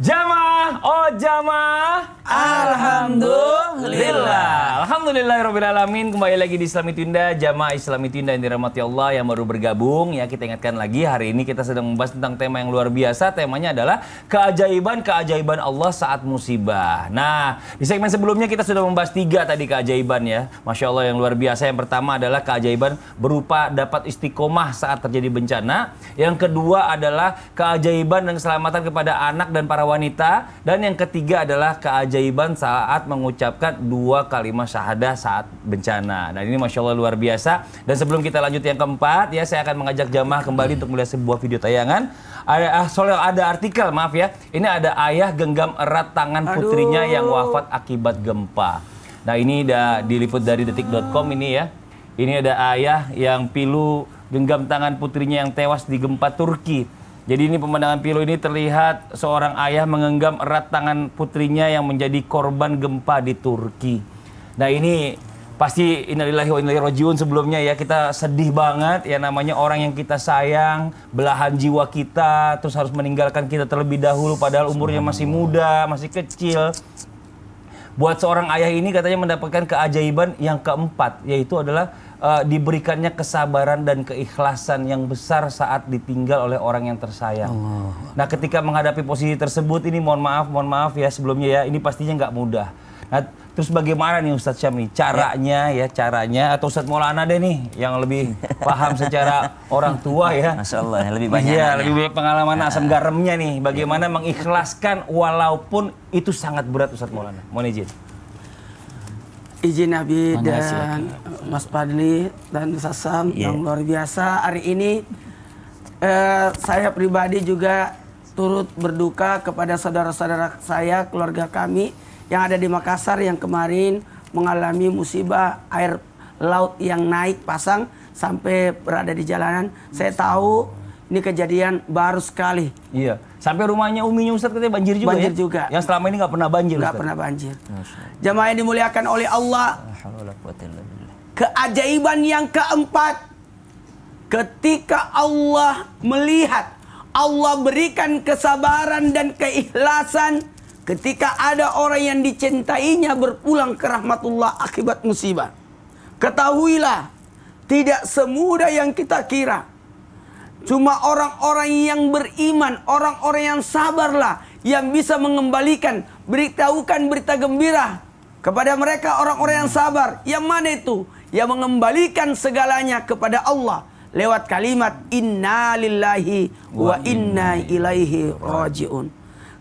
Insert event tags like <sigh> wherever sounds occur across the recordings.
Jamaah, oh jamaah. Alhamdulillah. Alhamdulillah. Alhamdulillahirobbilalamin. Kembali lagi di Islami Tunda, jamaah Islami Tunda yang dirahmati Allah yang baru bergabung. Ya kita ingatkan lagi hari ini kita sedang membahas tentang tema yang luar biasa. Temanya adalah keajaiban keajaiban Allah saat musibah. Nah di segmen sebelumnya kita sudah membahas tiga tadi keajaiban ya. Masya Allah yang luar biasa. Yang pertama adalah keajaiban berupa dapat istiqomah saat terjadi bencana. Yang kedua adalah keajaiban dan keselamatan kepada anak dan para wanita. Dan yang ketiga adalah keajaiban saat mengucapkan dua kalimat syahadah saat bencana. Dan ini Masya Allah luar biasa. Dan sebelum kita lanjut yang keempat, ya saya akan mengajak jamaah kembali untuk melihat sebuah video tayangan. Ada, ah, soalnya ada artikel, maaf ya. Ini ada ayah genggam erat tangan putrinya yang wafat akibat gempa. Nah ini da, diliput dari detik.com ini ya. Ini ada ayah yang pilu genggam tangan putrinya yang tewas di gempa Turki. Jadi ini pemandangan pilu ini terlihat seorang ayah mengenggam erat tangan putrinya yang menjadi korban gempa di Turki. Nah ini pasti innalillahi wa innalillahi rojiun sebelumnya ya kita sedih banget ya namanya orang yang kita sayang belahan jiwa kita terus harus meninggalkan kita terlebih dahulu padahal umurnya masih muda masih kecil buat seorang ayah ini katanya mendapatkan keajaiban yang keempat yaitu adalah uh, diberikannya kesabaran dan keikhlasan yang besar saat ditinggal oleh orang yang tersayang. Allah. Nah, ketika menghadapi posisi tersebut ini mohon maaf, mohon maaf ya sebelumnya ya, ini pastinya nggak mudah. Nah, terus bagaimana nih Ustadz Syamli? Caranya ya. ya, caranya atau Ustadz Maulana deh nih yang lebih <laughs> paham secara orang tua ya. Masya Allah, lebih banyak. Iya, lebih banyak pengalaman nah. asam garamnya nih. Bagaimana ya. mengikhlaskan walaupun itu sangat berat Ustadz Maulana. Mohon izin izin Nabi dan Mas Padli dan Sasam iya. yeah. yang luar biasa hari ini eh, saya pribadi juga turut berduka kepada saudara-saudara saya keluarga kami yang ada di Makassar yang kemarin mengalami musibah air laut yang naik pasang sampai berada di jalanan saya tahu ini kejadian baru sekali iya yeah Sampai rumahnya uminya Ustaz katanya banjir juga Banjir ya? juga. Yang selama ini nggak pernah banjir Nggak pernah banjir. Jamaah yang dimuliakan oleh Allah. Keajaiban yang keempat. Ketika Allah melihat. Allah berikan kesabaran dan keikhlasan. Ketika ada orang yang dicintainya berpulang ke rahmatullah akibat musibah. Ketahuilah. Tidak semudah yang kita kira. Cuma orang-orang yang beriman, orang-orang yang sabarlah yang bisa mengembalikan, beritahukan berita gembira kepada mereka orang-orang yang sabar. Yang mana itu? Yang mengembalikan segalanya kepada Allah lewat kalimat inna lillahi wa inna ilaihi rajiun.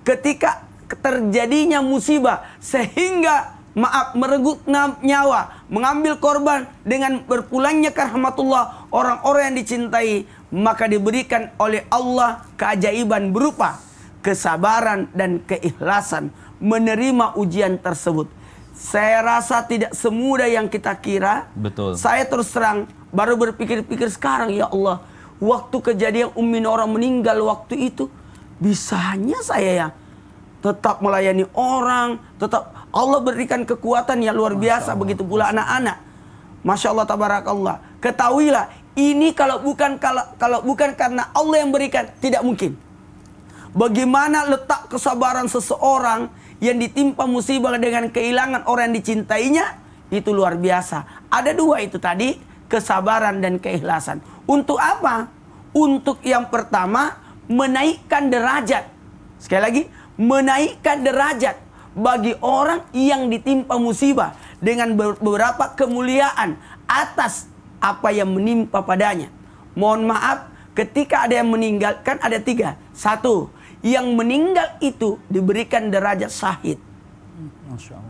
Ketika terjadinya musibah sehingga maaf merenggut nyawa, mengambil korban dengan berpulangnya ke rahmatullah orang-orang yang dicintai maka diberikan oleh Allah keajaiban berupa kesabaran dan keikhlasan menerima ujian tersebut. Saya rasa tidak semudah yang kita kira. Betul. Saya terus terang baru berpikir-pikir sekarang ya Allah, waktu kejadian Ummi Nora meninggal waktu itu bisanya saya ya tetap melayani orang, tetap Allah berikan kekuatan yang luar biasa begitu pula anak-anak. Masya Allah tabarakallah. Ketahuilah ini kalau bukan kalau kalau bukan karena Allah yang berikan, tidak mungkin. Bagaimana letak kesabaran seseorang yang ditimpa musibah dengan kehilangan orang yang dicintainya itu luar biasa. Ada dua itu tadi, kesabaran dan keikhlasan. Untuk apa? Untuk yang pertama, menaikkan derajat. Sekali lagi, menaikkan derajat bagi orang yang ditimpa musibah dengan beberapa kemuliaan atas apa yang menimpa padanya. Mohon maaf, ketika ada yang meninggalkan, ada tiga. Satu, yang meninggal itu diberikan derajat sahid.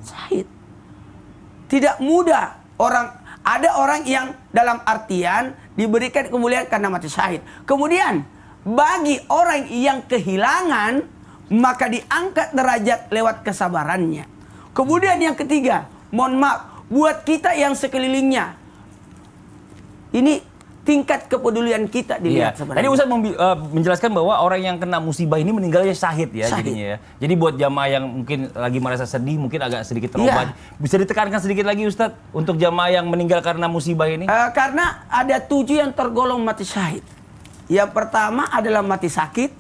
Sahid. Tidak mudah orang ada orang yang dalam artian diberikan kemuliaan karena mati syahid. Kemudian bagi orang yang kehilangan maka diangkat derajat lewat kesabarannya. Kemudian yang ketiga, mohon maaf buat kita yang sekelilingnya ini tingkat kepedulian kita dilihat iya. sebenarnya. Tadi Ustaz uh, menjelaskan bahwa orang yang kena musibah ini meninggalnya syahid ya syahid. jadinya ya. Jadi buat jamaah yang mungkin lagi merasa sedih, mungkin agak sedikit terobat. Iya. Bisa ditekankan sedikit lagi Ustaz untuk jamaah yang meninggal karena musibah ini? Uh, karena ada tujuh yang tergolong mati syahid. Yang pertama adalah mati sakit.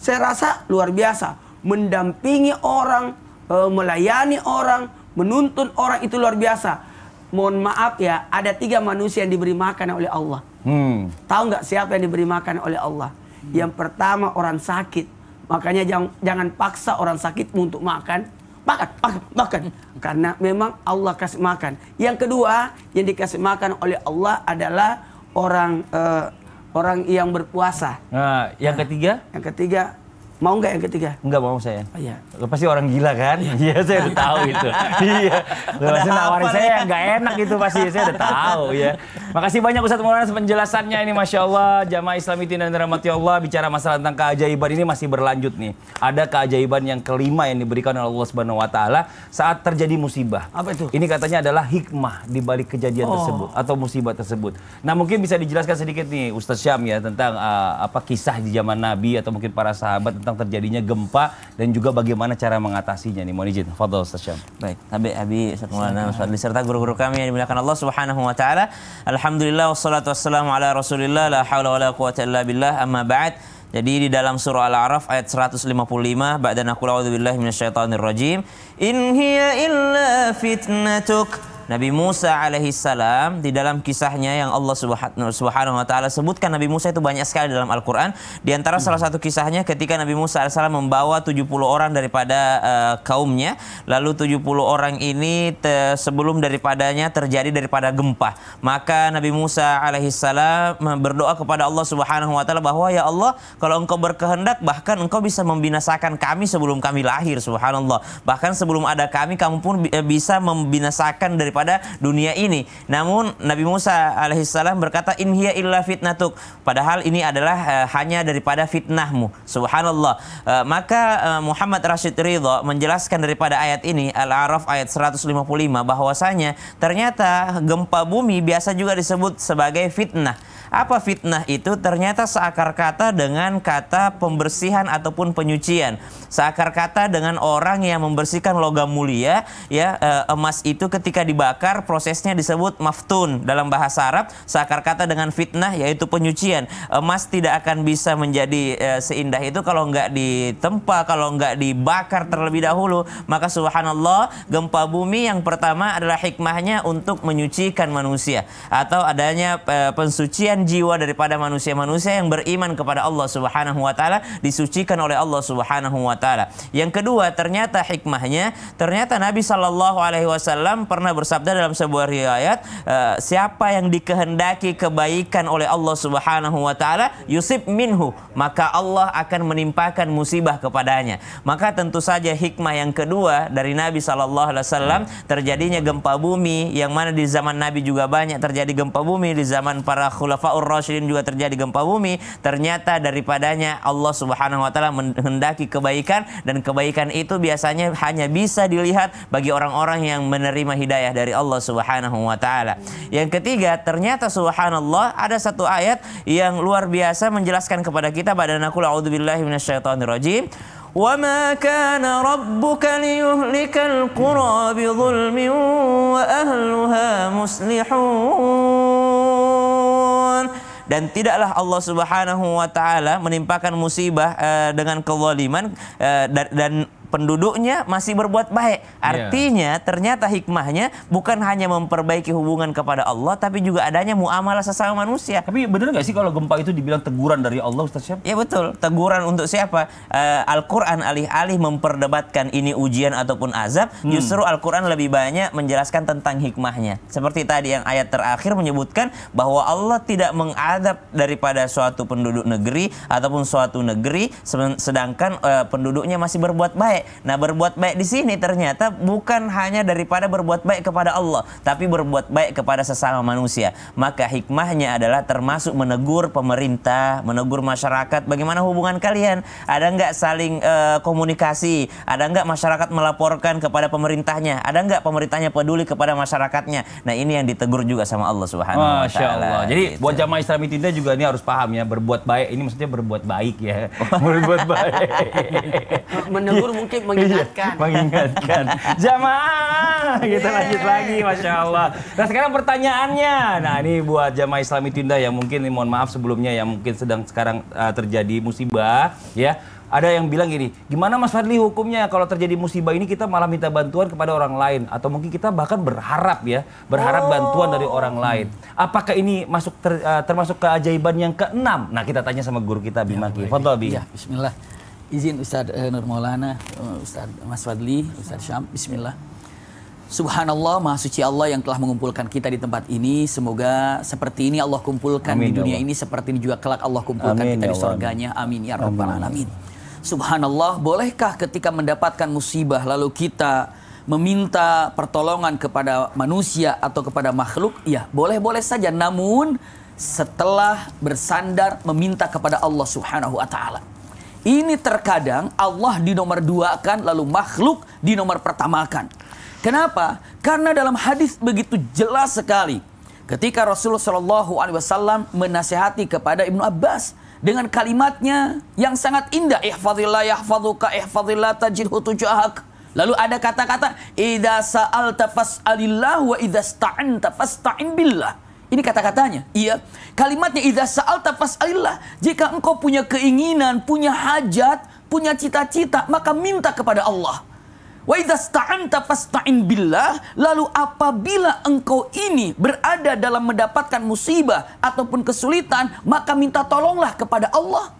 Saya rasa luar biasa. Mendampingi orang, uh, melayani orang, menuntun orang itu luar biasa mohon maaf ya, ada tiga manusia yang diberi makan oleh Allah. Hmm. Tahu nggak siapa yang diberi makan oleh Allah? Hmm. Yang pertama orang sakit, makanya jangan, jangan paksa orang sakit untuk makan. Makan, makan, makan. Karena memang Allah kasih makan. Yang kedua yang dikasih makan oleh Allah adalah orang uh, orang yang berpuasa. Nah, yang ketiga? Yang ketiga Mau nggak yang ketiga? Nggak mau saya. Oh, iya. Lo pasti orang gila kan? Iya, iya saya udah tahu itu. <laughs> iya. Lo pasti nawarin saya ya. yang nggak enak itu pasti. Saya udah tahu ya. Makasih banyak Ustadz Maulana penjelasannya ini Masya Allah. Jamaah Islam itu dan Rahmati Allah. Bicara masalah tentang keajaiban ini masih berlanjut nih. Ada keajaiban yang kelima yang diberikan oleh Allah Subhanahu Wa Taala saat terjadi musibah. Apa itu? Ini katanya adalah hikmah di balik kejadian oh. tersebut atau musibah tersebut. Nah mungkin bisa dijelaskan sedikit nih Ustadz Syam ya tentang uh, apa kisah di zaman Nabi atau mungkin para sahabat tentang tentang terjadinya gempa dan juga bagaimana cara mengatasinya nih. Mohon izin, Fadl Ustaz Syam. Baik, Abi, Abi, Ustaz Maulana, Ustaz serta guru-guru kami yang dimuliakan Allah Subhanahu wa taala. Alhamdulillah wassalatu wassalamu ala Rasulillah la haula wala quwata illa billah amma ba'd. Jadi di dalam surah Al-A'raf ayat 155 ba'dana qul a'udzu billahi minasyaitonir rajim. In hiya illa fitnatuk Nabi Musa alaihissalam di dalam kisahnya yang Allah subhanahu wa ta'ala sebutkan Nabi Musa itu banyak sekali dalam Al-Quran. Di antara salah satu kisahnya ketika Nabi Musa alaihissalam membawa 70 orang daripada uh, kaumnya. Lalu 70 orang ini te sebelum daripadanya terjadi daripada gempa. Maka Nabi Musa alaihissalam berdoa kepada Allah subhanahu wa ta'ala bahwa ya Allah kalau engkau berkehendak bahkan engkau bisa membinasakan kami sebelum kami lahir subhanallah. Bahkan sebelum ada kami kamu pun eh, bisa membinasakan daripada kepada dunia ini. Namun Nabi Musa alaihissalam berkata in illa fitnatuk. Padahal ini adalah uh, hanya daripada fitnahmu. Subhanallah. Uh, maka uh, Muhammad Rashid Ridho menjelaskan daripada ayat ini Al-A'raf ayat 155 bahwasanya ternyata gempa bumi biasa juga disebut sebagai fitnah. Apa fitnah itu? Ternyata seakar kata dengan kata pembersihan ataupun penyucian. Seakar kata dengan orang yang membersihkan logam mulia, ya eh, emas itu ketika dibakar prosesnya disebut maftun dalam bahasa Arab. Seakar kata dengan fitnah yaitu penyucian. Emas tidak akan bisa menjadi e, seindah itu kalau nggak ditempa, kalau nggak dibakar terlebih dahulu. Maka subhanallah gempa bumi yang pertama adalah hikmahnya untuk menyucikan manusia atau adanya e, pensucian jiwa daripada manusia-manusia yang beriman kepada Allah Subhanahu wa taala, disucikan oleh Allah Subhanahu wa taala. Yang kedua, ternyata hikmahnya, ternyata Nabi Shallallahu alaihi wasallam pernah bersabda dalam sebuah riwayat, eh, siapa yang dikehendaki kebaikan oleh Allah Subhanahu wa taala, yusib minhu, maka Allah akan menimpakan musibah kepadanya. Maka tentu saja hikmah yang kedua dari Nabi Shallallahu alaihi wasallam terjadinya gempa bumi yang mana di zaman Nabi juga banyak terjadi gempa bumi di zaman para khulafa khulafaur rasyidin juga terjadi gempa bumi, ternyata daripadanya Allah Subhanahu wa taala menghendaki kebaikan dan kebaikan itu biasanya hanya bisa dilihat bagi orang-orang yang menerima hidayah dari Allah Subhanahu wa taala. Yang ketiga, ternyata subhanallah ada satu ayat yang luar biasa menjelaskan kepada kita pada nakul a'udzubillahi minasyaitonirrajim. وَمَا كَانَ رَبُّكَ لِيُهْلِكَ الْقُرَى بِظُلْمٍ وَأَهْلُهَا مصلحون dan tidaklah Allah Subhanahu wa taala menimpakan musibah uh, dengan kezaliman uh, dan, dan penduduknya masih berbuat baik. Iya. Artinya yeah. ternyata hikmahnya bukan hanya memperbaiki hubungan kepada Allah tapi juga adanya muamalah sesama manusia. Tapi benar nggak sih kalau gempa itu dibilang teguran dari Allah Ustaz Syam? Ya betul, teguran untuk siapa? Uh, Al-Qur'an alih-alih memperdebatkan ini ujian ataupun azab, hmm. justru Al-Qur'an lebih banyak menjelaskan tentang hikmahnya. Seperti tadi yang ayat terakhir menyebutkan bahwa Allah tidak mengadab daripada suatu penduduk negeri ataupun suatu negeri sedangkan uh, penduduknya masih berbuat baik baik. Nah, berbuat baik di sini ternyata bukan hanya daripada berbuat baik kepada Allah, tapi berbuat baik kepada sesama manusia. Maka hikmahnya adalah termasuk menegur pemerintah, menegur masyarakat. Bagaimana hubungan kalian? Ada nggak saling uh, komunikasi? Ada nggak masyarakat melaporkan kepada pemerintahnya? Ada nggak pemerintahnya peduli kepada masyarakatnya? Nah, ini yang ditegur juga sama Allah Subhanahu wa taala. Jadi gitu. buat jamaah Islam itu juga ini harus paham ya, berbuat baik ini maksudnya berbuat baik ya. <laughs> berbuat baik. Menegur iya. mungkin mungkin iya, mengingatkan. Iya, mengingatkan. Jamaah, kita yeah. lanjut lagi, masya Allah. Nah sekarang pertanyaannya, nah ini buat jamaah Islami Tunda yang mungkin mohon maaf sebelumnya yang mungkin sedang sekarang uh, terjadi musibah, ya. Ada yang bilang gini, gimana Mas Fadli hukumnya kalau terjadi musibah ini kita malah minta bantuan kepada orang lain atau mungkin kita bahkan berharap ya, berharap oh. bantuan dari oh. orang lain. Apakah ini masuk ter, eh, termasuk keajaiban yang keenam? Nah, kita tanya sama guru kita Bima ya, Ki. Ya, bismillah izin Ustaz uh, Nur Maulana, uh, Ustaz Mas Fadli, Ustaz Syam, Bismillah. Subhanallah, Maha Suci Allah yang telah mengumpulkan kita di tempat ini. Semoga seperti ini Allah kumpulkan Amin, di ya dunia Allah. ini, seperti ini juga kelak Allah kumpulkan Amin, kita ya di surganya. Amin ya rabbal ya alamin. Subhanallah, bolehkah ketika mendapatkan musibah lalu kita meminta pertolongan kepada manusia atau kepada makhluk, ya boleh-boleh saja. Namun setelah bersandar meminta kepada Allah Subhanahu wa taala. Ini terkadang Allah di nomor dua kan lalu makhluk di nomor pertama kan. Kenapa? Karena dalam hadis begitu jelas sekali ketika Rasulullah Shallallahu Alaihi Wasallam menasehati kepada Ibnu Abbas dengan kalimatnya yang sangat indah ihfadillah yahfaduka ihfadillah tajidhu tujahak lalu ada kata-kata idza sa'alta fas'alillah wa idza sta'anta fasta'in billah ini kata-katanya. Iya. Kalimatnya idza sa'alta fas'alillah. Jika engkau punya keinginan, punya hajat, punya cita-cita, maka minta kepada Allah. Wa idasta'anta fasta'in billah. Lalu apabila engkau ini berada dalam mendapatkan musibah ataupun kesulitan, maka minta tolonglah kepada Allah.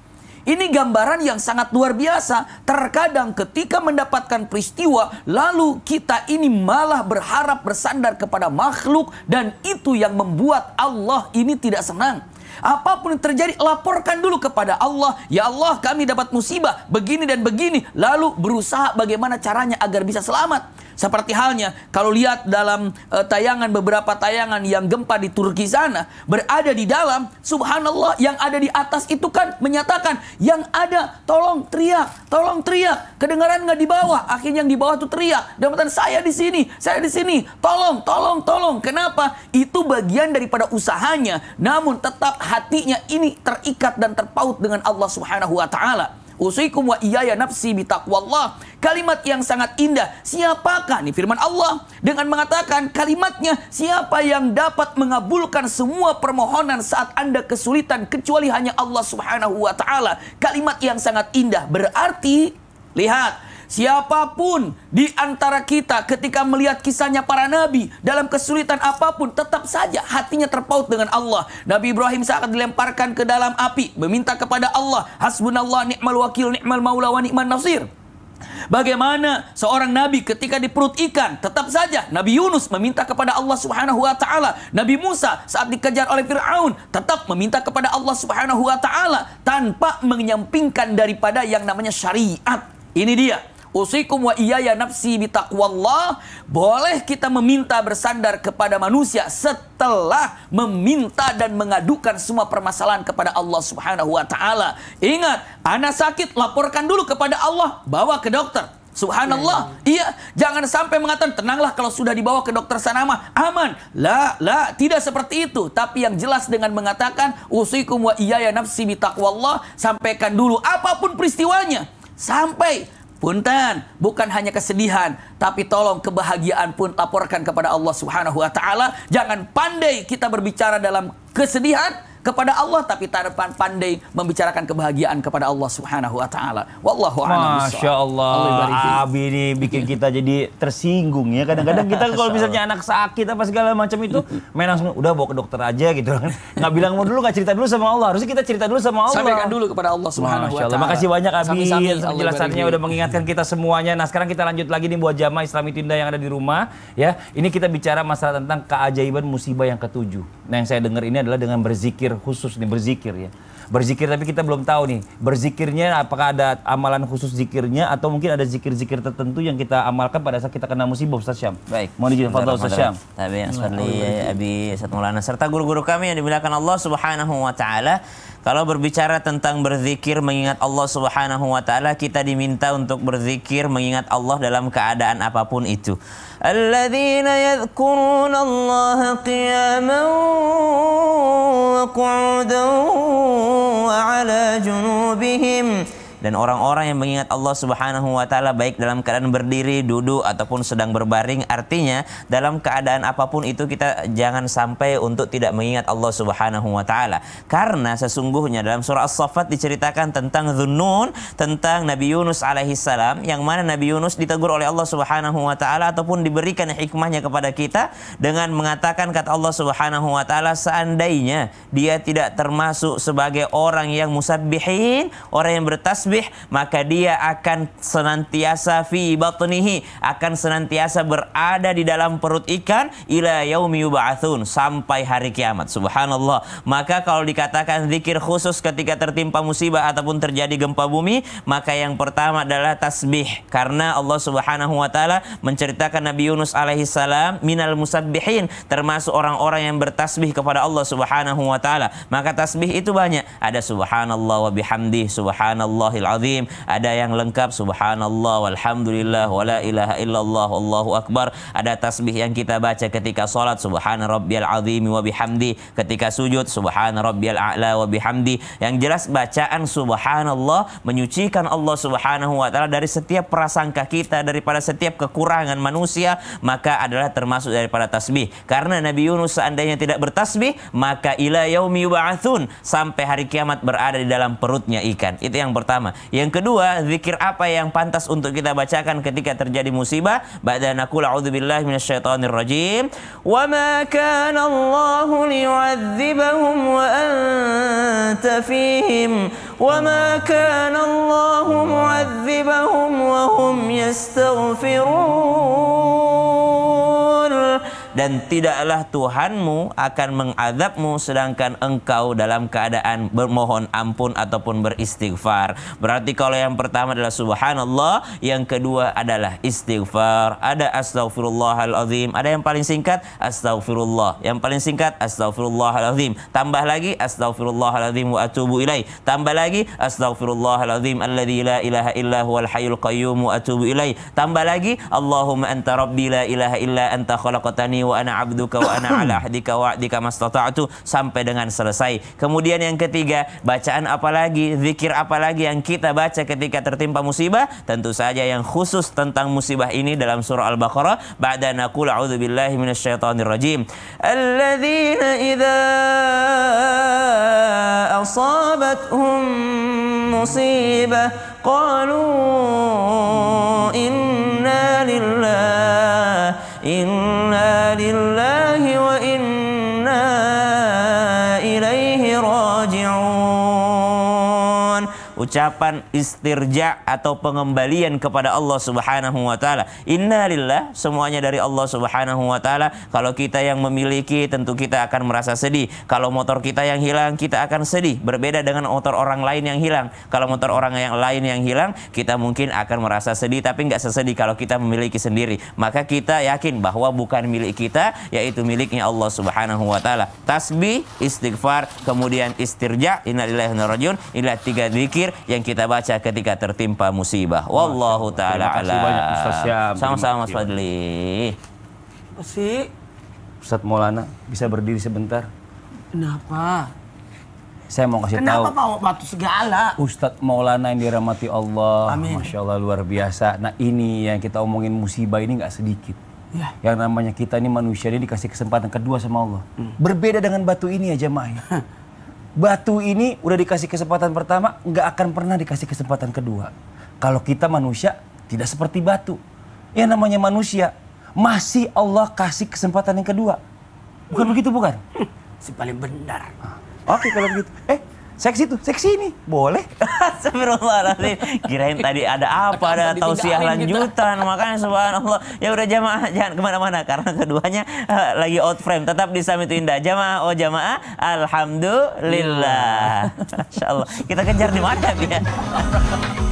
Ini gambaran yang sangat luar biasa. Terkadang ketika mendapatkan peristiwa, lalu kita ini malah berharap bersandar kepada makhluk dan itu yang membuat Allah ini tidak senang. Apapun yang terjadi, laporkan dulu kepada Allah. Ya Allah, kami dapat musibah begini dan begini. Lalu berusaha bagaimana caranya agar bisa selamat. Seperti halnya kalau lihat dalam uh, tayangan beberapa tayangan yang gempa di Turki sana berada di dalam subhanallah yang ada di atas itu kan menyatakan yang ada tolong teriak, tolong teriak. Kedengaran nggak di bawah? Akhirnya yang di bawah tuh teriak. Dan saya di sini, saya di sini. Tolong, tolong, tolong. Kenapa? Itu bagian daripada usahanya. Namun tetap hatinya ini terikat dan terpaut dengan Allah Subhanahu wa taala. Usikum wa iyaya nafsi bitaqwallah. Kalimat yang sangat indah. Siapakah nih firman Allah dengan mengatakan kalimatnya siapa yang dapat mengabulkan semua permohonan saat Anda kesulitan kecuali hanya Allah Subhanahu wa taala. Kalimat yang sangat indah berarti lihat Siapapun di antara kita ketika melihat kisahnya para nabi dalam kesulitan apapun tetap saja hatinya terpaut dengan Allah. Nabi Ibrahim saat dilemparkan ke dalam api meminta kepada Allah, hasbunallah ni'mal wakil ni'mal maula wa ni'man nasir. Bagaimana seorang nabi ketika di perut ikan tetap saja Nabi Yunus meminta kepada Allah Subhanahu wa taala. Nabi Musa saat dikejar oleh Firaun tetap meminta kepada Allah Subhanahu wa taala tanpa menyampingkan daripada yang namanya syariat. Ini dia Usikum wa iya ya nafsi bitaqwallah. Boleh kita meminta bersandar kepada manusia setelah meminta dan mengadukan semua permasalahan kepada Allah Subhanahu wa taala. Ingat, anak sakit laporkan dulu kepada Allah, bawa ke dokter. Subhanallah. Hmm. Iya, jangan sampai mengatakan tenanglah kalau sudah dibawa ke dokter sana aman. La, la, tidak seperti itu. Tapi yang jelas dengan mengatakan usikum wa iya ya nafsi bitaqwallah, sampaikan dulu apapun peristiwanya sampai Punten, bukan hanya kesedihan, tapi tolong kebahagiaan pun laporkan kepada Allah Subhanahu wa taala. Jangan pandai kita berbicara dalam kesedihan, kepada Allah tapi tak pandai membicarakan kebahagiaan kepada Allah Subhanahu wa taala. Wallahu a'lam. Masya Allah. Abi ini bikin kita jadi tersinggung ya. Kadang-kadang kita kalau misalnya anak sakit apa segala macam itu main langsung udah bawa ke dokter aja gitu kan. Nggak bilang mau dulu nggak cerita dulu sama Allah. Harusnya kita cerita dulu sama Allah. Sampaikan dulu kepada Allah Subhanahu wa taala. Makasih banyak Abi atas penjelasannya udah mengingatkan kita semuanya. Nah, sekarang kita lanjut lagi nih buat jamaah Islami Tinda yang ada di rumah ya. Ini kita bicara masalah tentang keajaiban musibah yang ketujuh. Nah, yang saya dengar ini adalah dengan berzikir berzikir khusus nih berzikir ya berzikir tapi kita belum tahu nih berzikirnya apakah ada amalan khusus zikirnya atau mungkin ada zikir-zikir tertentu yang kita amalkan pada saat kita kena musibah Ustaz Syam. Baik. Mohon izin Fadlah Ustaz Syam. tapi Tabi'an nah, Abi Ustaz Maulana serta guru-guru kami yang dimuliakan Allah Subhanahu wa taala. Kalau berbicara tentang berzikir mengingat Allah Subhanahu wa taala, kita diminta untuk berzikir mengingat Allah dalam keadaan apapun itu. Alladzina yadhkuruna Allah qiyaman wa qu'udan wa 'ala junubihim dan orang-orang yang mengingat Allah Subhanahu wa taala baik dalam keadaan berdiri, duduk ataupun sedang berbaring artinya dalam keadaan apapun itu kita jangan sampai untuk tidak mengingat Allah Subhanahu wa taala. Karena sesungguhnya dalam surah As-Saffat diceritakan tentang Zunnun, tentang Nabi Yunus alaihi salam yang mana Nabi Yunus ditegur oleh Allah Subhanahu wa taala ataupun diberikan hikmahnya kepada kita dengan mengatakan kata Allah Subhanahu wa taala seandainya dia tidak termasuk sebagai orang yang musabbihin, orang yang bertasbih tasbih maka dia akan senantiasa fi batnihi akan senantiasa berada di dalam perut ikan ila yaumi yub'atsun sampai hari kiamat. Subhanallah. Maka kalau dikatakan zikir khusus ketika tertimpa musibah ataupun terjadi gempa bumi, maka yang pertama adalah tasbih karena Allah Subhanahu wa taala menceritakan Nabi Yunus alaihi salam minal musabbihin termasuk orang-orang yang bertasbih kepada Allah Subhanahu wa taala. Maka tasbih itu banyak. Ada subhanallah wa bihamdi, subhanallah subhanallahil azim. Ada yang lengkap subhanallah walhamdulillah wala ilaha illallah Allahu akbar. Ada tasbih yang kita baca ketika salat subhana rabbiyal azim wa bihamdi. Ketika sujud subhana rabbiyal a'la wa bihamdi. Yang jelas bacaan subhanallah menyucikan Allah subhanahu wa taala dari setiap prasangka kita daripada setiap kekurangan manusia maka adalah termasuk daripada tasbih. Karena Nabi Yunus seandainya tidak bertasbih maka ila yaumi yub'atsun sampai hari kiamat berada di dalam perutnya ikan. Itu yang pertama. Yang kedua, zikir apa yang pantas untuk kita bacakan ketika terjadi musibah? Ba'da naqul a'udzubillahi minasyaitonirrajim. Wa ma kana Allah liyu'adzibahum wa anta fihim wa ma kana Allahu mu'adzibahum wa hum yastaghfirun dan tidaklah Tuhanmu akan mengadabmu sedangkan engkau dalam keadaan bermohon ampun ataupun beristighfar. Berarti kalau yang pertama adalah subhanallah, yang kedua adalah istighfar, ada astagfirullahaladzim, ada yang paling singkat astagfirullah, yang paling singkat astagfirullahaladzim. Tambah lagi astagfirullahaladzim wa atubu ilaih. Tambah lagi astagfirullahaladzim alladzi la ilaha illa huwal hayyul qayyum wa atubu ilaih. Tambah lagi Allahumma anta rabbi la ilaha illa anta khalaqtani wa ana abduka wa ana ala ahdika wa ahdika mastata'tu sampai dengan selesai. Kemudian yang ketiga, bacaan apalagi, zikir apalagi yang kita baca ketika tertimpa musibah? Tentu saja yang khusus tentang musibah ini dalam surah Al-Baqarah, ba'da naqul a'udzu billahi minasyaitonir rajim. Alladzina idza asabat-hum musibah qalu inna lillahi إنا ucapan istirja atau pengembalian kepada Allah Subhanahu wa taala. Innalillah semuanya dari Allah Subhanahu wa taala. Kalau kita yang memiliki tentu kita akan merasa sedih. Kalau motor kita yang hilang kita akan sedih. Berbeda dengan motor orang lain yang hilang. Kalau motor orang yang lain yang hilang kita mungkin akan merasa sedih tapi nggak sesedih kalau kita memiliki sendiri. Maka kita yakin bahwa bukan milik kita yaitu miliknya Allah Subhanahu wa taala. Tasbih, istighfar, kemudian istirja, innalillahi wa inna inilah tiga zikir yang kita baca ketika tertimpa musibah. Wallahu taala ala. Sama-sama Mas Fadli. Si Ustaz Maulana bisa berdiri sebentar. Kenapa? Saya mau kasih Kenapa tahu. Kenapa Pak Batu segala? Ustadz Maulana yang dirahmati Allah. Amin. Masya Allah luar biasa. Nah ini yang kita omongin musibah ini nggak sedikit. Ya. Yang namanya kita ini manusia ini dikasih kesempatan kedua sama Allah. Hmm. Berbeda dengan batu ini ya jemaah. Ya. <laughs> batu ini udah dikasih kesempatan pertama, nggak akan pernah dikasih kesempatan kedua. Kalau kita manusia tidak seperti batu. Yang namanya manusia, masih Allah kasih kesempatan yang kedua. Bukan begitu bukan? Si paling benar. Ah. Oke okay, kalau begitu. Eh seksi tuh, seksi ini, boleh. <laughs> Astagfirullahaladzim, kirain tadi ada apa, ada tausiah lanjutan, kita. makanya subhanallah. Ya udah jamaah, <laughs> jangan kemana-mana, karena keduanya eh, lagi out frame, tetap di Summit Indah. Jamaah, oh jamaah, Alhamdulillah. Iya. Masya Allah, kita kejar di mana ya? <laughs>